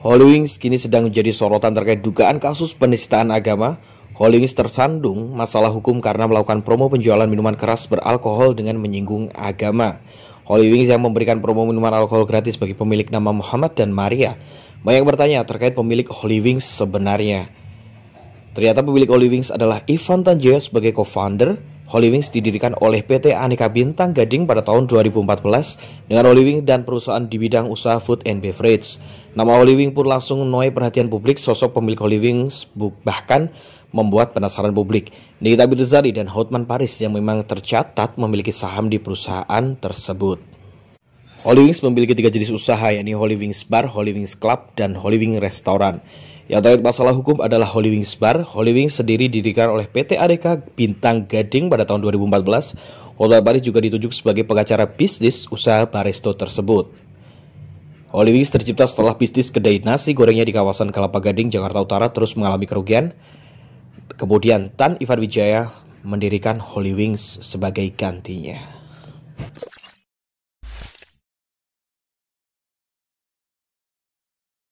Holy Wings kini sedang menjadi sorotan terkait dugaan kasus penistaan agama. Holy Wings tersandung masalah hukum karena melakukan promo penjualan minuman keras beralkohol dengan menyinggung agama. Holy Wings yang memberikan promo minuman alkohol gratis bagi pemilik nama Muhammad dan Maria. Banyak bertanya terkait pemilik Holy Wings sebenarnya. Ternyata pemilik Holy Wings adalah Ivan Tanjeo sebagai co-founder, Holy Wings didirikan oleh PT Aneka Bintang Gading pada tahun 2014 dengan Holy Wings dan perusahaan di bidang usaha food and beverage. Nama Holy Wings pun langsung menuai perhatian publik, sosok pemilik Holy Wings bahkan membuat penasaran publik. Nikita Birzari dan Hotman Paris yang memang tercatat memiliki saham di perusahaan tersebut. Holy Wings memiliki tiga jenis usaha yakni Holy Wings Bar, Holy Wings Club, dan Holy Wings Restoran. Yang terkait masalah hukum adalah Holy Wings Bar. Holy Wings sendiri didirikan oleh PT ADK Bintang Gading pada tahun 2014. Hotel Baris juga ditunjuk sebagai pengacara bisnis usaha baristo tersebut. Holy Wings tercipta setelah bisnis kedai nasi gorengnya di kawasan Kelapa Gading, Jakarta Utara terus mengalami kerugian. Kemudian Tan Ivan Wijaya mendirikan Holy Wings sebagai gantinya.